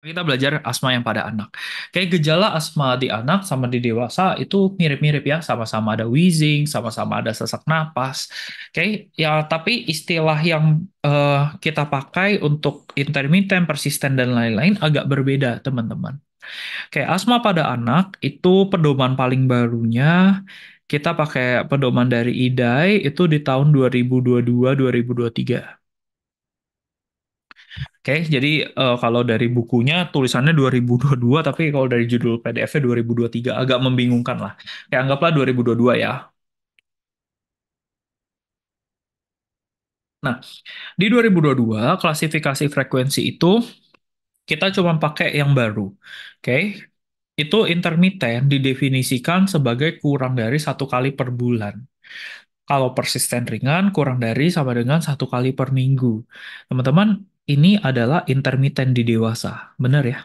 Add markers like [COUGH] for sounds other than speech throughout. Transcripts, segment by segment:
Kita belajar asma yang pada anak. Kayak gejala asma di anak sama di dewasa itu mirip-mirip ya, sama-sama ada wheezing, sama-sama ada sesak napas. Oke, ya tapi istilah yang uh, kita pakai untuk intermittent, persistent dan lain-lain agak berbeda, teman-teman. Kayak asma pada anak itu pedoman paling barunya kita pakai pedoman dari IDAI itu di tahun 2022-2023. Oke, jadi uh, kalau dari bukunya tulisannya 2022 tapi kalau dari judul PDF-nya 2023 agak membingungkan lah. Kayak anggaplah 2022 ya. Nah, di 2022 klasifikasi frekuensi itu kita cuma pakai yang baru. Oke. Itu intermittent didefinisikan sebagai kurang dari satu kali per bulan. Kalau persisten ringan kurang dari sama dengan satu kali per minggu. Teman-teman, ini adalah intermittent di dewasa. Benar ya?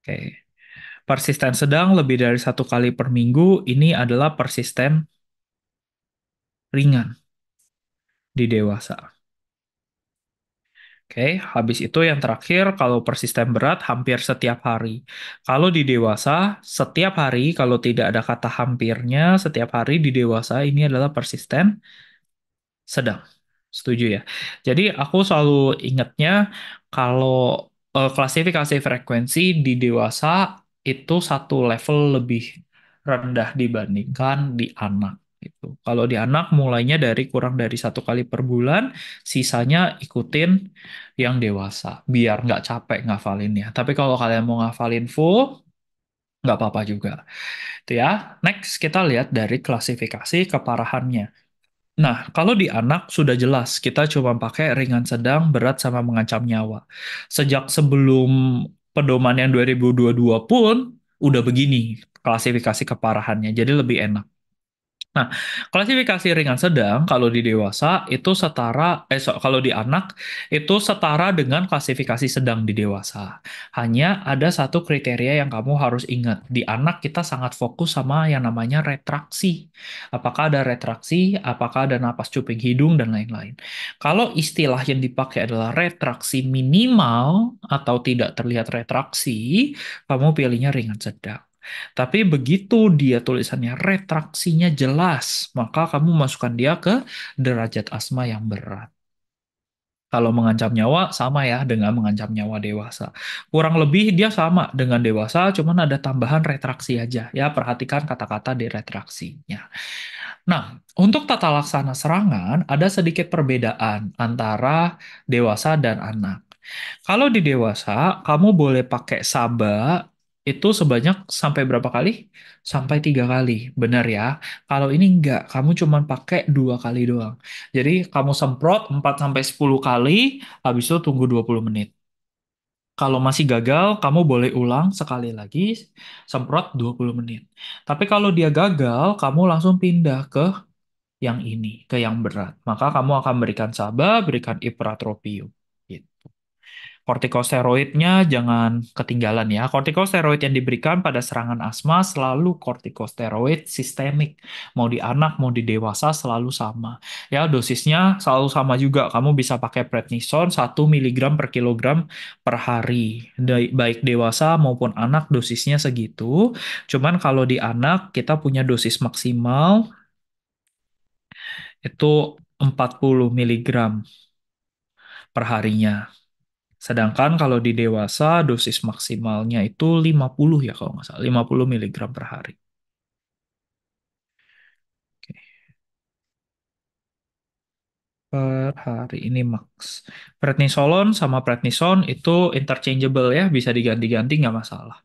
Oke. Persisten sedang lebih dari satu kali per minggu, ini adalah persisten ringan di dewasa. Oke, habis itu yang terakhir, kalau persisten berat hampir setiap hari. Kalau di dewasa, setiap hari, kalau tidak ada kata hampirnya, setiap hari di dewasa ini adalah persisten sedang. Setuju ya. Jadi aku selalu ingatnya kalau uh, klasifikasi frekuensi di dewasa itu satu level lebih rendah dibandingkan di anak. Gitu. Kalau di anak mulainya dari kurang dari satu kali per bulan, sisanya ikutin yang dewasa, biar nggak capek ngafalinnya. Tapi kalau kalian mau ngafalin full, nggak apa-apa juga. Itu ya. Next kita lihat dari klasifikasi keparahannya. Nah, kalau di anak sudah jelas kita cuma pakai ringan sedang, berat sama mengancam nyawa. Sejak sebelum pedoman yang 2022 pun udah begini klasifikasi keparahannya. Jadi lebih enak. Nah, klasifikasi ringan sedang kalau di dewasa itu setara eh kalau di anak itu setara dengan klasifikasi sedang di dewasa. Hanya ada satu kriteria yang kamu harus ingat. Di anak kita sangat fokus sama yang namanya retraksi. Apakah ada retraksi, apakah ada napas cuping hidung dan lain-lain. Kalau istilah yang dipakai adalah retraksi minimal atau tidak terlihat retraksi, kamu pilihnya ringan sedang. Tapi begitu dia tulisannya retraksinya jelas, maka kamu masukkan dia ke derajat asma yang berat. Kalau mengancam nyawa sama ya dengan mengancam nyawa dewasa. Kurang lebih dia sama dengan dewasa, cuman ada tambahan retraksi aja. Ya, perhatikan kata-kata di retraksinya. Nah, untuk tata laksana serangan ada sedikit perbedaan antara dewasa dan anak. Kalau di dewasa, kamu boleh pakai saba itu sebanyak sampai berapa kali? Sampai tiga kali, benar ya. Kalau ini enggak, kamu cuma pakai dua kali doang. Jadi kamu semprot 4 sampai 10 kali, habis itu tunggu 20 menit. Kalau masih gagal, kamu boleh ulang sekali lagi, semprot 20 menit. Tapi kalau dia gagal, kamu langsung pindah ke yang ini, ke yang berat. Maka kamu akan berikan sabar, berikan Ipratropium. Kortikosteroidnya jangan ketinggalan ya. Kortikosteroid yang diberikan pada serangan asma selalu kortikosteroid sistemik. Mau di anak, mau di dewasa selalu sama. Ya, dosisnya selalu sama juga. Kamu bisa pakai prednisone 1 mg per kilogram per hari. Baik dewasa maupun anak dosisnya segitu. Cuman kalau di anak kita punya dosis maksimal itu 40 mg per harinya. Sedangkan kalau di dewasa dosis maksimalnya itu 50 ya kalau nggak salah, 50 mg per hari. Per hari ini max. Prednisolon sama prednison itu interchangeable ya, bisa diganti-ganti nggak masalah.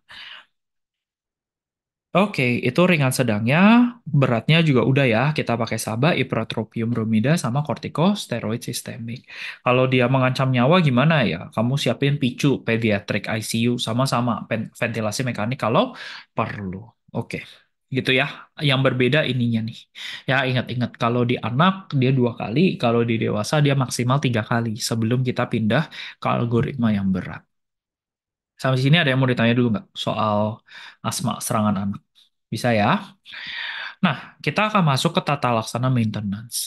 Oke, itu ringan sedangnya, beratnya juga udah ya, kita pakai Saba, Ipratropium bromida, sama kortikosteroid sistemik. Kalau dia mengancam nyawa gimana ya? Kamu siapin picu, pediatric ICU, sama-sama ventilasi mekanik kalau perlu. Oke, gitu ya. Yang berbeda ininya nih. Ya ingat-ingat, kalau di anak dia dua kali, kalau di dewasa dia maksimal tiga kali sebelum kita pindah ke algoritma yang berat. Sampai sini ada yang mau ditanya dulu nggak soal asma serangan anak? Bisa ya? Nah, kita akan masuk ke tata laksana maintenance.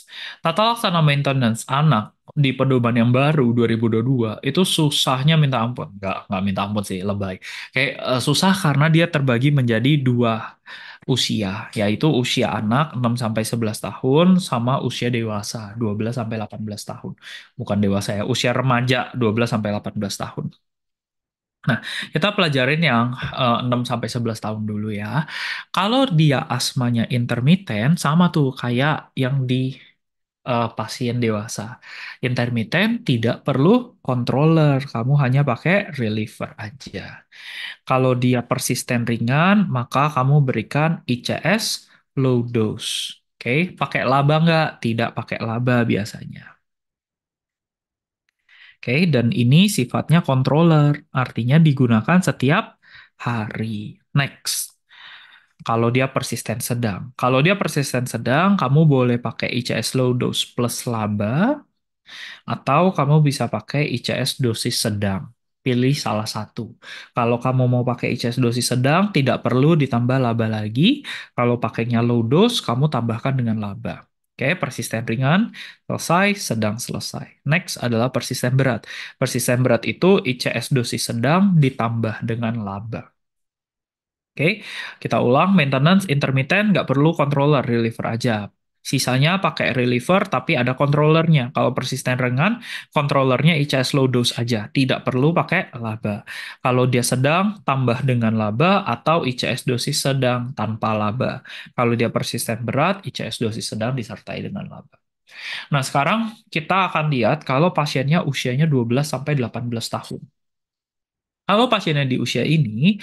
Tata laksana maintenance anak di pedoman yang baru 2022 itu susahnya minta ampun. Nggak, nggak minta ampun sih, lebay. Kayak uh, susah karena dia terbagi menjadi dua usia, yaitu usia anak 6 sampai 11 tahun sama usia dewasa 12 sampai 18 tahun. Bukan dewasa ya, usia remaja 12 sampai 18 tahun. Nah, kita pelajarin yang uh, eh, 6 sampai 11 tahun dulu ya. Kalau dia asmanya intermittent sama tuh kayak yang di uh, pasien dewasa. Intermittent tidak perlu controller, kamu hanya pakai reliever aja. Kalau dia persisten ringan, maka kamu berikan ICS low dose. Oke, okay? pakai laba nggak? Tidak pakai laba biasanya. Oke, dan ini sifatnya controller, artinya digunakan setiap hari. Next. Kalau dia persisten sedang. Kalau dia persisten sedang, kamu boleh pakai ICS low dose plus laba atau kamu bisa pakai ICS dosis sedang. Pilih salah satu. Kalau kamu mau pakai ICS dosis sedang, tidak perlu ditambah laba lagi. Kalau pakainya low dose, kamu tambahkan dengan laba. Oke, persisten ringan, selesai, sedang, selesai. Next adalah persisten berat. Persisten berat itu ICS dosis sedang ditambah dengan laba. Oke, kita ulang, maintenance intermittent nggak perlu controller, reliever aja. Sisanya pakai reliever tapi ada kontrolernya Kalau persisten ringan kontrolernya ICS low dose aja, tidak perlu pakai laba. Kalau dia sedang, tambah dengan laba atau ICS dosis sedang tanpa laba. Kalau dia persisten berat, ICS dosis sedang disertai dengan laba. Nah, sekarang kita akan lihat kalau pasiennya usianya 12 sampai 18 tahun. Kalau pasiennya di usia ini,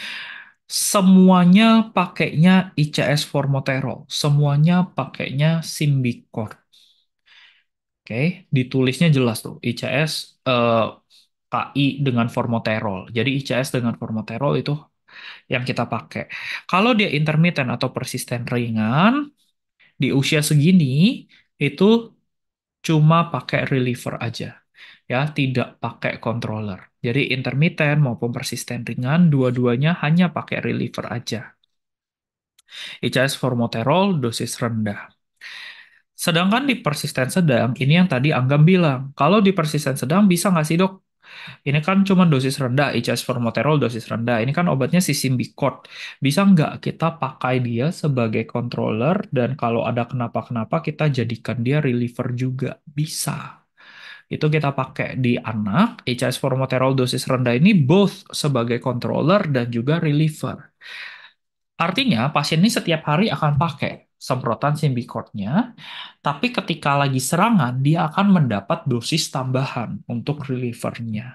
semuanya pakainya ICS Formoterol, semuanya pakainya Simbicort. Oke, okay. ditulisnya jelas tuh ICS eh, KI dengan formoterol. Jadi ICS dengan formoterol itu yang kita pakai. Kalau dia intermittent atau persisten ringan di usia segini itu cuma pakai reliever aja ya tidak pakai controller. Jadi intermittent maupun persisten ringan dua-duanya hanya pakai reliever aja. ICS formoterol dosis rendah. Sedangkan di persisten sedang, ini yang tadi Anggam bilang, kalau di persisten sedang bisa nggak sih dok ini kan cuma dosis rendah, ICS formoterol dosis rendah. Ini kan obatnya si sisimbicort. Bisa nggak kita pakai dia sebagai controller dan kalau ada kenapa-kenapa kita jadikan dia reliever juga? Bisa itu kita pakai di anak, HS formoterol dosis rendah ini both sebagai controller dan juga reliever. Artinya pasien ini setiap hari akan pakai semprotan symbicort tapi ketika lagi serangan dia akan mendapat dosis tambahan untuk relievernya.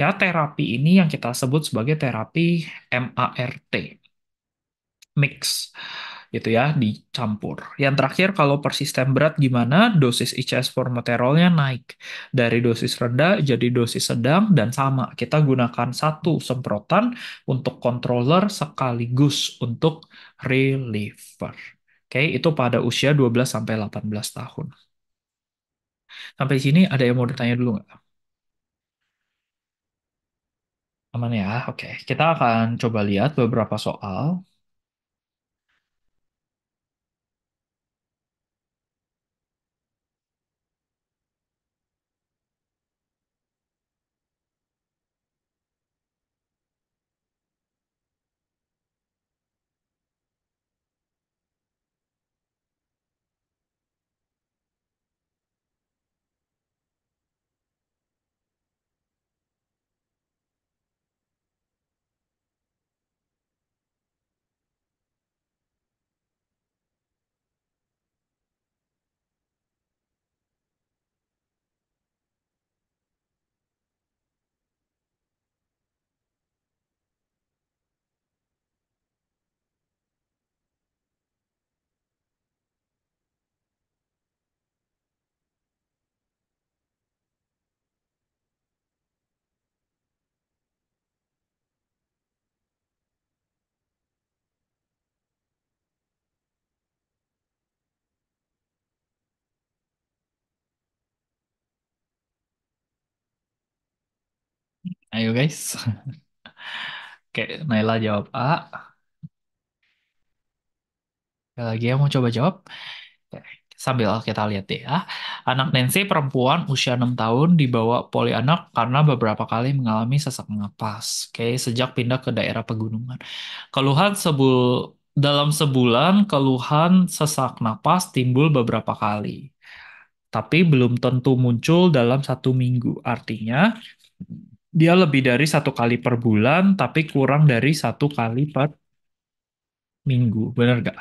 Ya, terapi ini yang kita sebut sebagai terapi MART. Mix gitu ya, dicampur. Yang terakhir kalau persisten berat gimana? Dosis ICS formoterolnya naik dari dosis rendah jadi dosis sedang dan sama. Kita gunakan satu semprotan untuk controller sekaligus untuk reliever. Oke, itu pada usia 12 sampai 18 tahun. Sampai sini ada yang mau ditanya dulu nggak? Aman ya, oke. Kita akan coba lihat beberapa soal. Ayo guys. Oke, Naila jawab A. Ada lagi ya mau coba jawab? Oke, sambil kita lihat ya. Anak Nancy perempuan usia 6 tahun dibawa poli anak karena beberapa kali mengalami sesak napas. Oke, sejak pindah ke daerah pegunungan. Keluhan sebul dalam sebulan keluhan sesak napas timbul beberapa kali. Tapi belum tentu muncul dalam satu minggu. Artinya dia lebih dari satu kali per bulan, tapi kurang dari satu kali per minggu. Bener gak?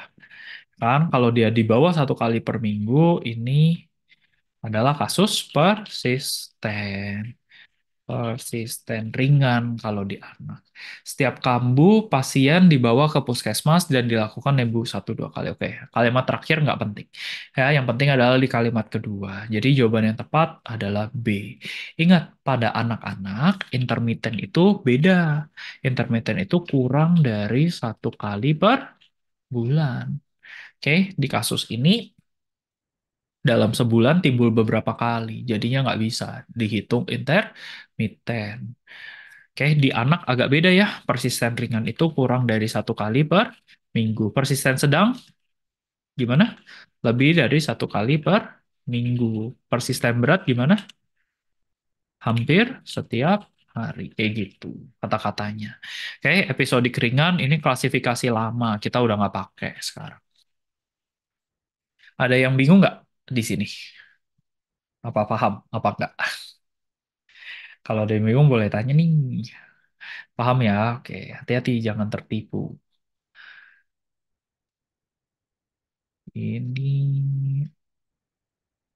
Kan kalau dia di bawah satu kali per minggu, ini adalah kasus persisten persisten ringan kalau di anak. Setiap kambuh, pasien dibawa ke puskesmas dan dilakukan nebu satu dua kali. Oke, kalimat terakhir nggak penting. Ya, yang penting adalah di kalimat kedua. Jadi jawaban yang tepat adalah B. Ingat, pada anak-anak, intermittent itu beda. Intermittent itu kurang dari satu kali per bulan. Oke, di kasus ini dalam sebulan timbul beberapa kali, jadinya nggak bisa dihitung intermittent. Oke, di anak agak beda ya. Persisten ringan itu kurang dari satu kali per minggu. Persisten sedang gimana? Lebih dari satu kali per minggu. Persisten berat gimana? Hampir setiap hari kayak gitu kata-katanya. Oke, okay, episode ringan ini klasifikasi lama kita udah nggak pakai sekarang. Ada yang bingung nggak? di sini. Apa paham? Apa enggak? Kalau ada yang bingung boleh tanya nih. Paham ya? Oke, hati-hati jangan tertipu. Ini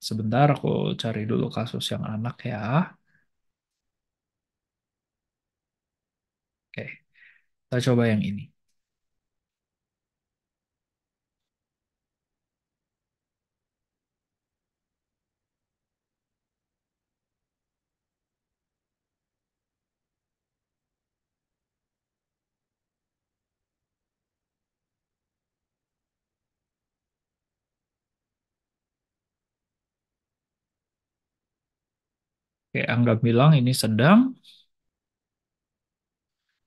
sebentar aku cari dulu kasus yang anak ya. Oke, kita coba yang ini. Oke, bilang ini sedang.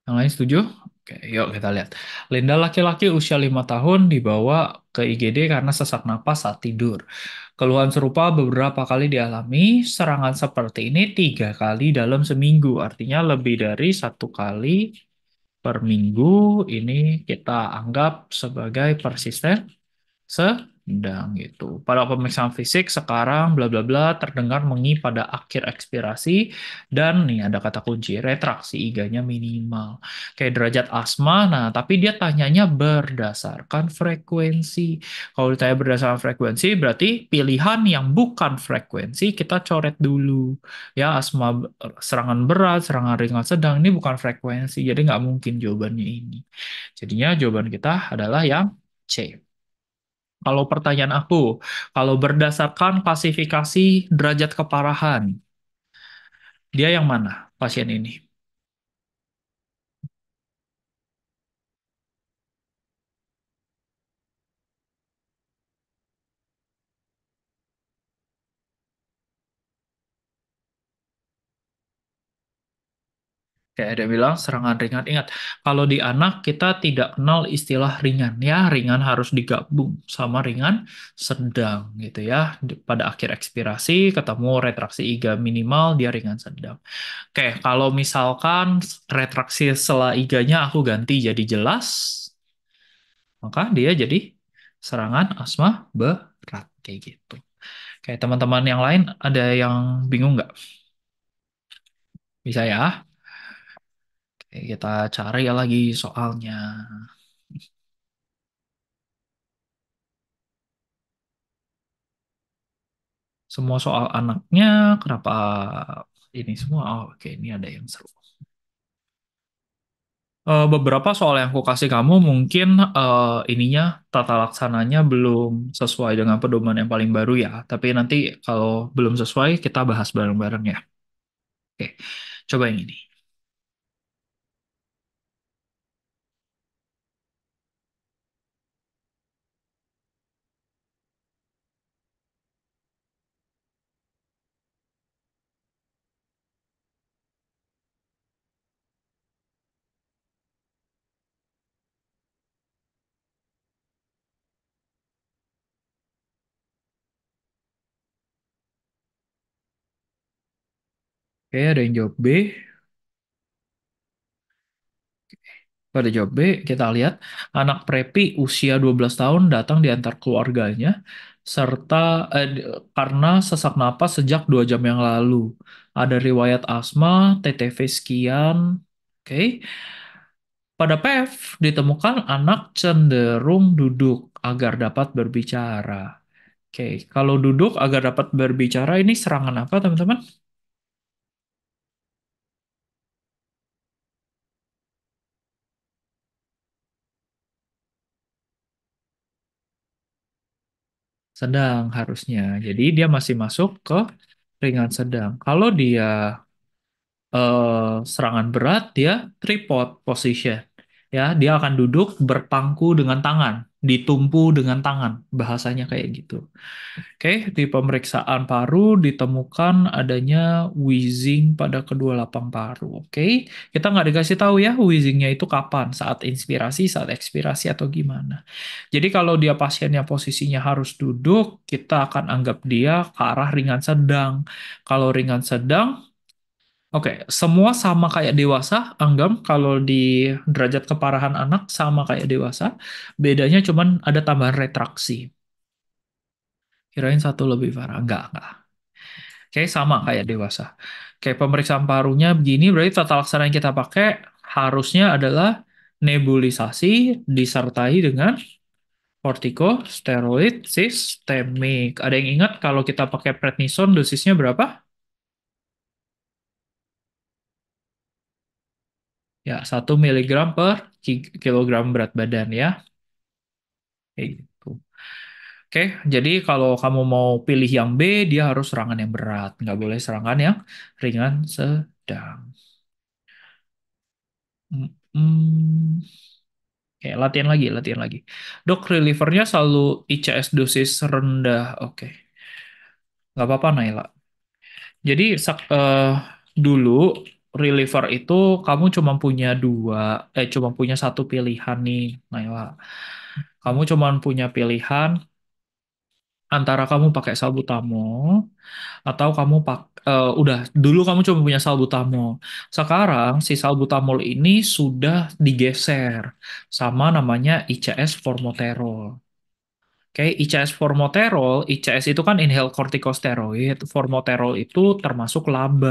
Yang lain setuju? Oke, yuk kita lihat. Linda laki-laki usia 5 tahun dibawa ke IGD karena sesak napas saat tidur. Keluhan serupa beberapa kali dialami, serangan seperti ini tiga kali dalam seminggu, artinya lebih dari satu kali per minggu. Ini kita anggap sebagai persisten. Se sedang gitu. Pada pemeriksaan fisik sekarang bla bla bla terdengar mengi pada akhir ekspirasi dan nih ada kata kunci retraksi iganya minimal. Kayak derajat asma. Nah, tapi dia tanyanya berdasarkan frekuensi. Kalau ditanya berdasarkan frekuensi berarti pilihan yang bukan frekuensi kita coret dulu. Ya, asma serangan berat, serangan ringan sedang ini bukan frekuensi. Jadi nggak mungkin jawabannya ini. Jadinya jawaban kita adalah yang C. Kalau pertanyaan aku, kalau berdasarkan klasifikasi derajat keparahan, dia yang mana pasien ini? Kayak ada bilang serangan ringan. Ingat, kalau di anak kita tidak kenal istilah ringan ya. Ringan harus digabung sama ringan sedang gitu ya. Pada akhir ekspirasi ketemu retraksi iga minimal dia ringan sedang. Oke, kalau misalkan retraksi sela iganya aku ganti jadi jelas, maka dia jadi serangan asma berat kayak gitu. Kayak teman-teman yang lain ada yang bingung nggak? Bisa ya? kita cari lagi soalnya. Semua soal anaknya, kenapa ini semua? Oh, oke, ini ada yang seru. Eh, beberapa soal yang aku kasih kamu mungkin uh, ininya tata laksananya belum sesuai dengan pedoman yang paling baru ya. Tapi nanti kalau belum sesuai kita bahas bareng-bareng ya. Oke, coba yang ini. Oke, ada yang jawab B. Pada jawab B, kita lihat anak prepi usia 12 tahun datang diantar keluarganya serta eh, karena sesak napas sejak dua jam yang lalu. Ada riwayat asma, TTV sekian. Oke. Pada PF ditemukan anak cenderung duduk agar dapat berbicara. Oke, kalau duduk agar dapat berbicara ini serangan apa, teman-teman? sedang harusnya. Jadi dia masih masuk ke ringan sedang. Kalau dia eh, serangan berat, dia tripod position ya dia akan duduk berpangku dengan tangan ditumpu dengan tangan bahasanya kayak gitu oke di pemeriksaan paru ditemukan adanya wheezing pada kedua lapang paru oke kita nggak dikasih tahu ya wheezingnya itu kapan saat inspirasi saat ekspirasi atau gimana jadi kalau dia pasiennya posisinya harus duduk kita akan anggap dia ke arah ringan sedang kalau ringan sedang Oke, semua sama kayak dewasa, anggap kalau di derajat keparahan anak sama kayak dewasa, bedanya cuman ada tambahan retraksi. Kirain satu lebih parah, enggak, enggak. Oke, sama kayak dewasa. Oke, pemeriksaan parunya begini, berarti tata laksana yang kita pakai harusnya adalah nebulisasi disertai dengan kortikosteroid sistemik. Ada yang ingat kalau kita pakai prednisone dosisnya berapa? Ya, 1 miligram per kilogram berat badan ya. Kayak gitu. Oke, jadi kalau kamu mau pilih yang B, dia harus serangan yang berat. Nggak boleh serangan yang ringan sedang. Hmm. Oke, latihan lagi, latihan lagi. Dok, relievernya selalu ICS dosis rendah. Oke. Nggak apa-apa, Naila. Jadi, uh, dulu reliever itu kamu cuma punya dua, eh cuma punya satu pilihan nih, Naila. Kamu cuma punya pilihan antara kamu pakai salbutamol atau kamu pak uh, udah dulu kamu cuma punya Salbutamol. Sekarang si Salbutamol ini sudah digeser sama namanya ICS formoterol. Oke, okay, ICS formoterol, ICS itu kan inhaled corticosteroid, formoterol itu termasuk laba.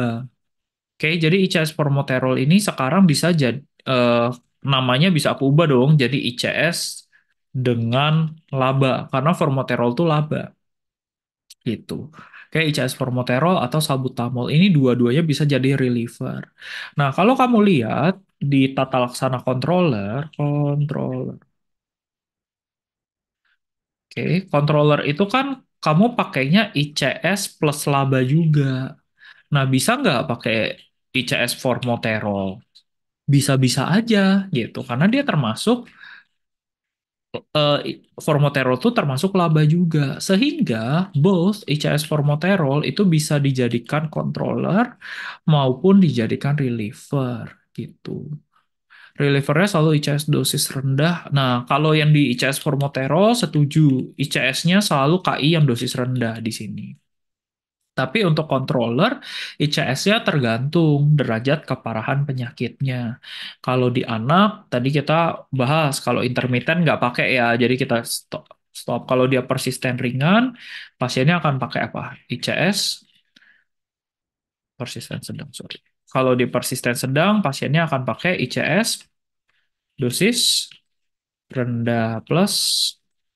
Oke, jadi ICS Formoterol ini sekarang bisa jadi uh, eh, namanya bisa aku ubah dong jadi ICS dengan laba karena formoterol itu laba. Gitu. Oke, ICS formoterol atau Salbutamol ini dua-duanya bisa jadi reliever. Nah, kalau kamu lihat di tata laksana controller, controller. Oke, controller itu kan kamu pakainya ICS plus laba juga. Nah, bisa nggak pakai ICS4 Motero bisa-bisa aja gitu karena dia termasuk uh, eh, formoterol itu termasuk laba juga sehingga both ICS formoterol itu bisa dijadikan controller maupun dijadikan reliever gitu relievernya selalu ICS dosis rendah. Nah, kalau yang di ICS formoterol setuju, ICS-nya selalu KI yang dosis rendah di sini. Tapi untuk controller, ICS-nya tergantung derajat keparahan penyakitnya. Kalau di anak, tadi kita bahas, kalau intermittent nggak pakai ya, jadi kita stop. stop. Kalau dia persisten ringan, pasiennya akan pakai apa? ICS, persisten sedang, sorry. Kalau di persisten sedang, pasiennya akan pakai ICS, dosis rendah plus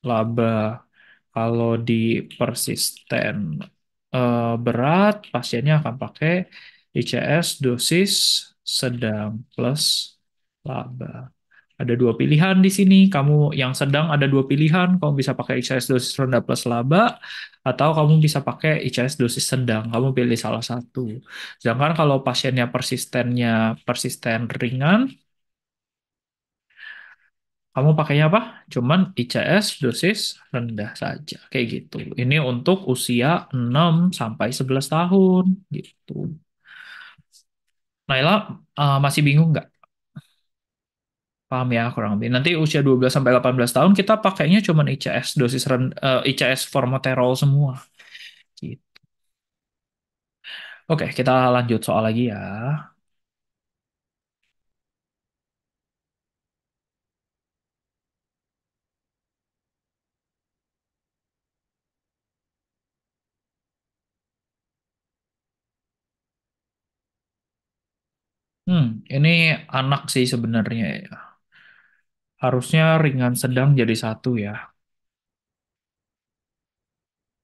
laba. Kalau di persisten uh, berat, pasiennya akan pakai ICS dosis sedang plus laba. Ada dua pilihan di sini. Kamu yang sedang ada dua pilihan. Kamu bisa pakai ICS dosis rendah plus laba, atau kamu bisa pakai ICS dosis sedang. Kamu pilih salah satu. Sedangkan kalau pasiennya persistennya persisten ringan, kamu pakainya apa? Cuman ICS dosis rendah saja. Kayak gitu. Ini untuk usia 6 sampai 11 tahun gitu. Naila uh, masih bingung nggak? Paham ya kurang lebih. Nanti usia 12 sampai 18 tahun kita pakainya cuman ICS dosis rendah, uh, eh, ICS formoterol semua. Gitu. Oke, kita lanjut soal lagi ya. Hmm, ini anak sih sebenarnya ya. Harusnya ringan sedang jadi satu ya.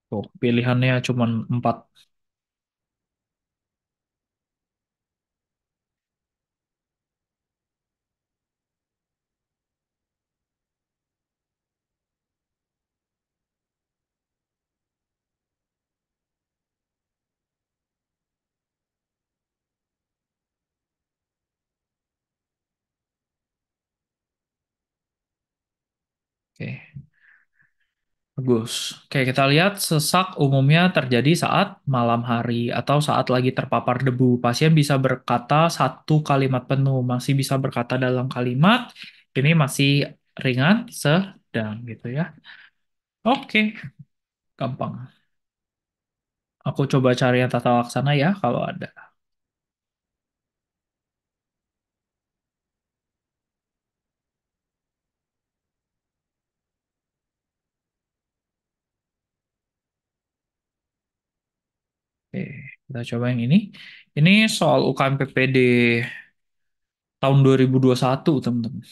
Tuh, pilihannya cuma empat. Oke. Bagus. Oke, kita lihat sesak umumnya terjadi saat malam hari atau saat lagi terpapar debu. Pasien bisa berkata satu kalimat penuh, masih bisa berkata dalam kalimat ini masih ringan, sedang gitu ya. Oke, gampang. Aku coba cari yang tata laksana ya kalau ada. Kita coba yang ini. Ini soal UKM tahun 2021, teman-teman.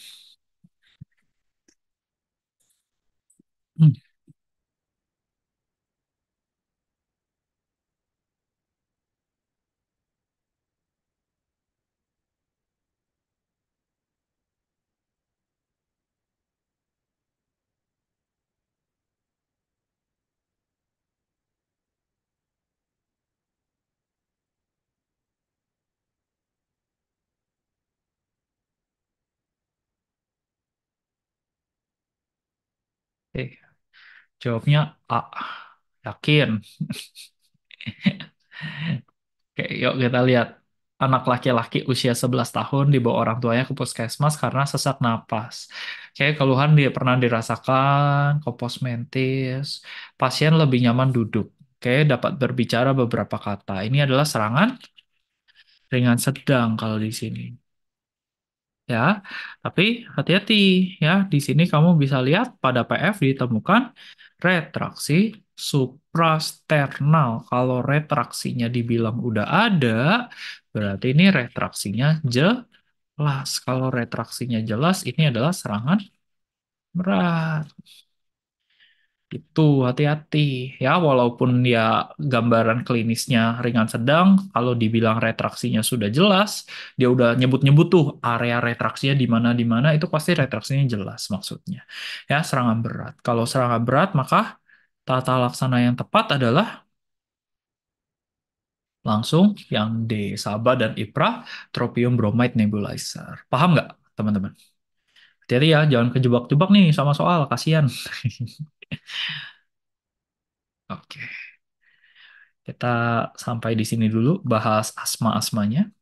Eh, jawabnya A. Yakin. Oke, [LAUGHS] yuk kita lihat. Anak laki-laki usia 11 tahun dibawa orang tuanya ke puskesmas karena sesak napas. Oke, keluhan dia pernah dirasakan, kopos mentis. Pasien lebih nyaman duduk. Oke, dapat berbicara beberapa kata. Ini adalah serangan ringan sedang kalau di sini ya. Tapi hati-hati ya, di sini kamu bisa lihat pada PF ditemukan retraksi suprasternal. Kalau retraksinya dibilang udah ada, berarti ini retraksinya jelas. Kalau retraksinya jelas, ini adalah serangan berat. Itu hati-hati ya, walaupun ya gambaran klinisnya ringan sedang, kalau dibilang retraksinya sudah jelas, dia udah nyebut-nyebut tuh area retraksinya di mana di mana itu pasti retraksinya jelas maksudnya. Ya, serangan berat. Kalau serangan berat maka tata laksana yang tepat adalah langsung yang D Saba dan Ipra Tropium Bromide Nebulizer. Paham nggak, teman-teman? jadi ya, jangan kejebak-jebak nih sama soal, kasihan. [LAUGHS] Oke. Kita sampai di sini dulu bahas asma-asmanya.